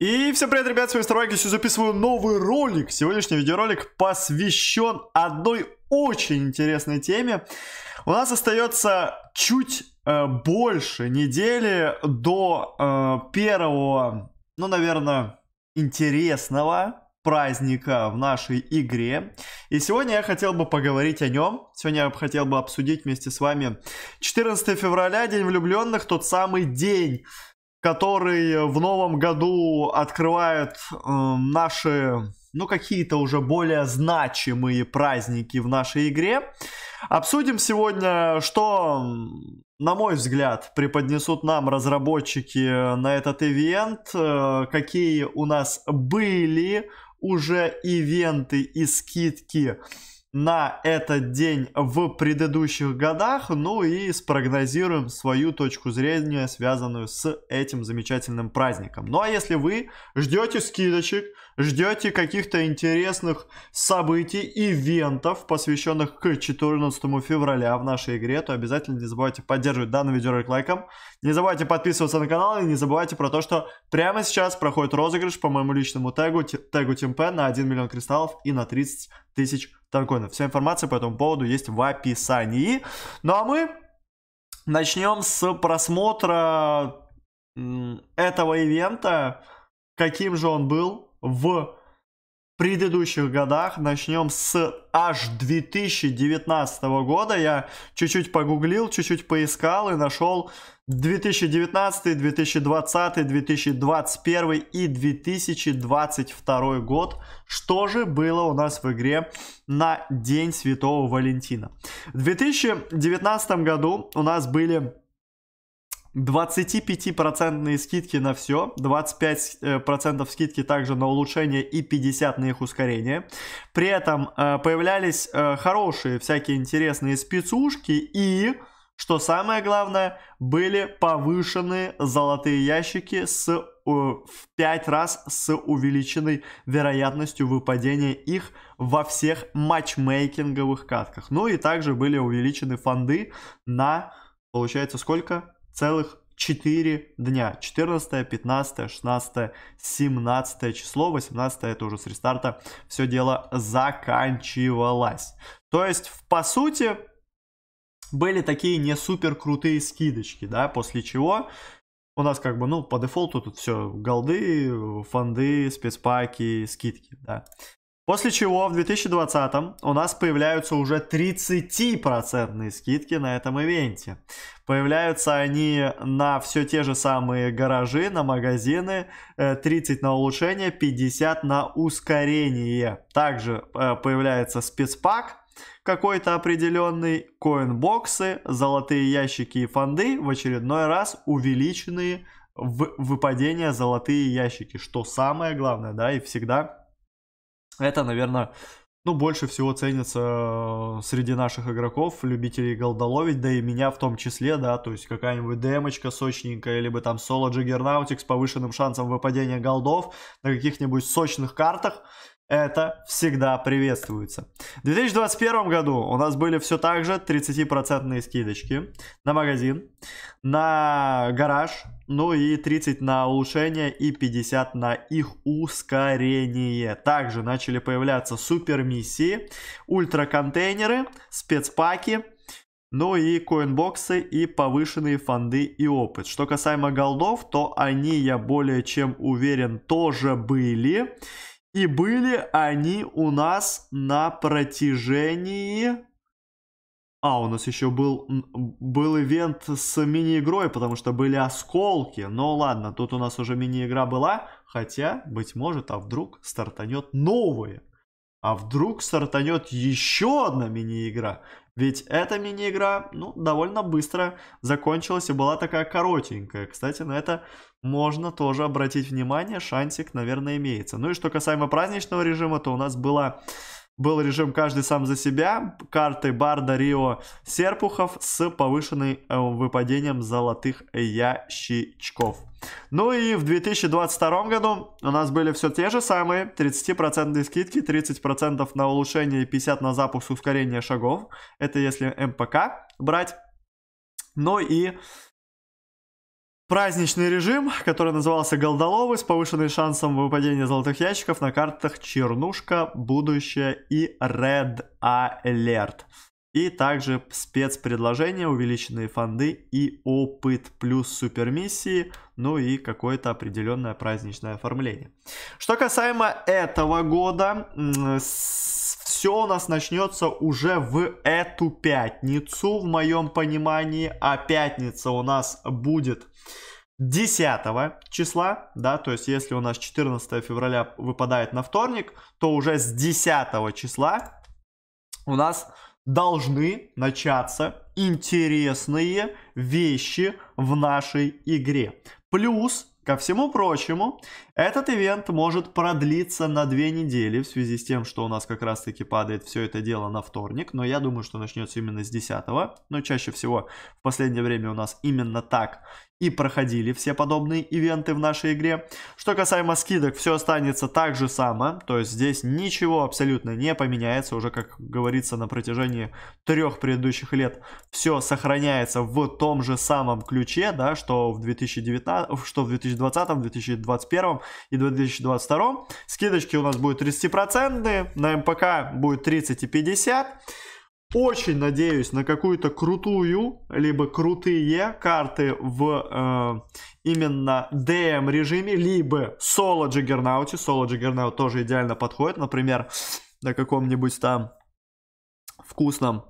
И всем привет, ребят, с вами Старвайк, еще записываю новый ролик. Сегодняшний видеоролик посвящен одной очень интересной теме. У нас остается чуть э, больше недели до э, первого, ну, наверное, интересного праздника в нашей игре. И сегодня я хотел бы поговорить о нем. Сегодня я хотел бы обсудить вместе с вами 14 февраля, День влюбленных, тот самый день, который в новом году открывает э, наши, ну, какие-то уже более значимые праздники в нашей игре. Обсудим сегодня, что, эм, на мой взгляд, преподнесут нам разработчики на этот ивент, э, какие у нас были уже ивенты и скидки на этот день в предыдущих годах, ну и спрогнозируем свою точку зрения, связанную с этим замечательным праздником. Ну а если вы ждете скидочек, ждете каких-то интересных событий, ивентов, посвященных к 14 февраля в нашей игре, то обязательно не забывайте поддерживать данный видеоролик лайком, не забывайте подписываться на канал и не забывайте про то, что прямо сейчас проходит розыгрыш по моему личному тегу, тегу Тимпе на 1 миллион кристаллов и на 30 тысяч Таркона. Вся информация по этому поводу есть в описании. Ну а мы начнем с просмотра этого ивента, каким же он был в предыдущих годах. Начнем с аж 2019 года. Я чуть-чуть погуглил, чуть-чуть поискал и нашел 2019, 2020, 2021 и 2022 год. Что же было у нас в игре на День Святого Валентина? В 2019 году у нас были 25% скидки на все, э, 25% скидки также на улучшение и 50% на их ускорение. При этом э, появлялись э, хорошие всякие интересные спецушки и, что самое главное, были повышены золотые ящики с в 5 раз с увеличенной вероятностью выпадения их во всех матчмейкинговых катках. Ну и также были увеличены фонды на, получается, сколько? целых 4 дня. 14, 15, 16, 17 число, 18 это уже с рестарта все дело заканчивалось. То есть, по сути, были такие не супер крутые скидочки, да, после чего у нас как бы, ну, по дефолту тут все голды, фонды, спецпаки, скидки, да. После чего в 2020 у нас появляются уже 30% скидки на этом ивенте. Появляются они на все те же самые гаражи, на магазины, 30 э, на улучшение, 50 на ускорение. Также э, появляется спецпак, какой-то определенный, коинбоксы, золотые ящики и фонды в очередной раз увеличенные в выпадение золотые ящики, что самое главное, да, и всегда это, наверное, ну, больше всего ценится э, среди наших игроков, любителей голдоловить, да и меня в том числе, да, то есть какая-нибудь демочка сочненькая, либо там соло джиггернаутик с повышенным шансом выпадения голдов на каких-нибудь сочных картах, это всегда приветствуется. В 2021 году у нас были все так же 30% скидочки на магазин, на гараж, ну и 30 на улучшение и 50 на их ускорение. Также начали появляться супер миссии, ультра контейнеры, спецпаки, ну и коинбоксы и повышенные фонды и опыт. Что касаемо голдов, то они, я более чем уверен, тоже были. И были они у нас на протяжении а, у нас еще был, был ивент с мини-игрой, потому что были осколки. Но ладно, тут у нас уже мини-игра была. Хотя, быть может, а вдруг стартанет новые. А вдруг стартанет еще одна мини-игра. Ведь эта мини-игра, ну, довольно быстро закончилась и была такая коротенькая. Кстати, на это можно тоже обратить внимание. Шансик, наверное, имеется. Ну и что касаемо праздничного режима, то у нас была был режим каждый сам за себя, карты Барда, Рио, Серпухов с повышенным э, выпадением золотых ящичков. Ну и в 2022 году у нас были все те же самые 30% скидки, 30% на улучшение и 50% на запуск ускорения шагов. Это если МПК брать. Ну и праздничный режим, который назывался «Голдоловы» с повышенным шансом выпадения золотых ящиков на картах «Чернушка», «Будущее» и «Red Alert». И также спецпредложения, увеличенные фонды и опыт плюс супермиссии, ну и какое-то определенное праздничное оформление. Что касаемо этого года, все у нас начнется уже в эту пятницу, в моем понимании. А пятница у нас будет 10 числа, да, то есть если у нас 14 февраля выпадает на вторник, то уже с 10 числа у нас должны начаться интересные вещи в нашей игре. Плюс Ко всему прочему, этот ивент может продлиться на две недели в связи с тем, что у нас как раз-таки падает все это дело на вторник, но я думаю, что начнется именно с 10, но чаще всего в последнее время у нас именно так и проходили все подобные ивенты в нашей игре. Что касаемо скидок, все останется так же само, то есть здесь ничего абсолютно не поменяется, уже как говорится на протяжении трех предыдущих лет, все сохраняется в том же самом ключе, да, что в 2019, что в 2020, 2021 и 2022. Скидочки у нас будут 30%, на МПК будет 30 и 50% очень надеюсь на какую-то крутую, либо крутые карты в э, именно DM режиме, либо соло джиггернауте. Соло джиггернаут тоже идеально подходит. Например, на каком-нибудь там вкусном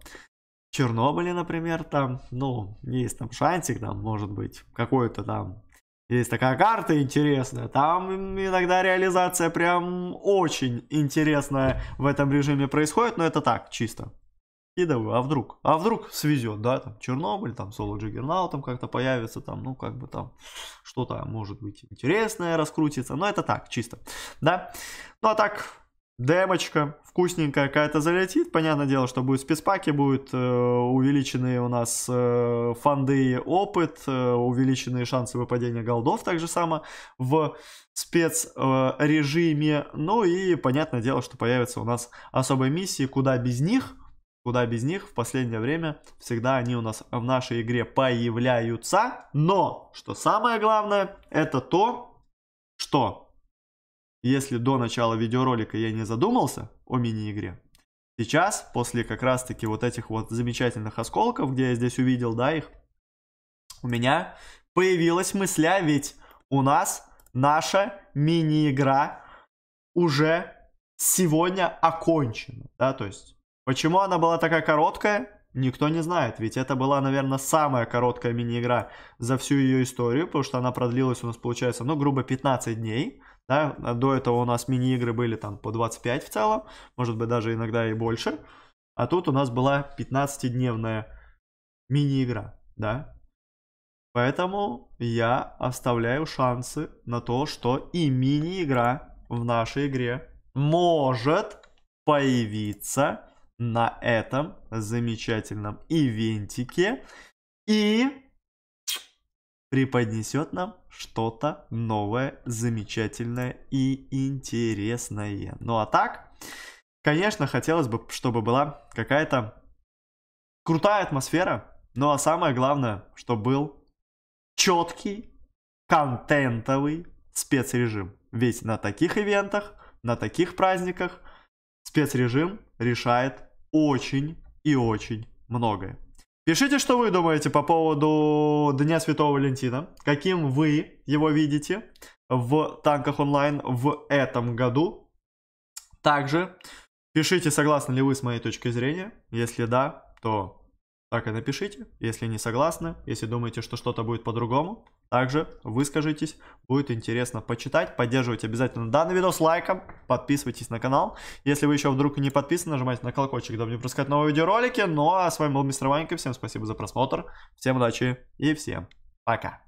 Чернобыле, например, там, ну, есть там шантик, там, может быть, какой-то там есть такая карта интересная, там иногда реализация прям очень интересная в этом режиме происходит, но это так, чисто. И давай, а вдруг? А вдруг свезет, да, там Чернобыль, там Соло Джиггернау там как-то появится, там, ну, как бы там что-то может быть интересное раскрутится. Но это так, чисто, да. Ну, а так, демочка вкусненькая какая-то залетит. Понятное дело, что будут спецпаки, будут э, увеличенные у нас э, фанды и опыт, э, увеличенные шансы выпадения голдов, так же само в спецрежиме. Э, ну и понятное дело, что появятся у нас особые миссии, куда без них – Куда без них в последнее время всегда они у нас в нашей игре появляются. Но, что самое главное, это то, что если до начала видеоролика я не задумался о мини-игре, сейчас, после как раз-таки вот этих вот замечательных осколков, где я здесь увидел, да, их, у меня появилась мысля, а ведь у нас наша мини-игра уже сегодня окончена, да, то есть Почему она была такая короткая? Никто не знает, ведь это была, наверное, самая короткая мини-игра за всю ее историю, потому что она продлилась у нас, получается, ну, грубо 15 дней. Да? А до этого у нас мини-игры были там по 25 в целом, может быть, даже иногда и больше. А тут у нас была 15-дневная мини-игра, да. Поэтому я оставляю шансы на то, что и мини-игра в нашей игре может появиться на этом замечательном ивентике и преподнесет нам что-то новое, замечательное и интересное. Ну а так, конечно, хотелось бы, чтобы была какая-то крутая атмосфера, ну а самое главное, что был четкий, контентовый спецрежим. Ведь на таких ивентах, на таких праздниках спецрежим решает очень и очень многое. Пишите, что вы думаете по поводу Дня Святого Валентина, каким вы его видите в танках онлайн в этом году. Также пишите, согласны ли вы с моей точкой зрения. Если да, то так и напишите, если не согласны, если думаете, что что-то будет по-другому. Также выскажитесь, будет интересно почитать. Поддерживайте обязательно данный видос лайком, подписывайтесь на канал. Если вы еще вдруг не подписаны, нажимайте на колокольчик, дабы не пропускать новые видеоролики. Ну а с вами был Мистер Ванька, всем спасибо за просмотр, всем удачи и всем пока.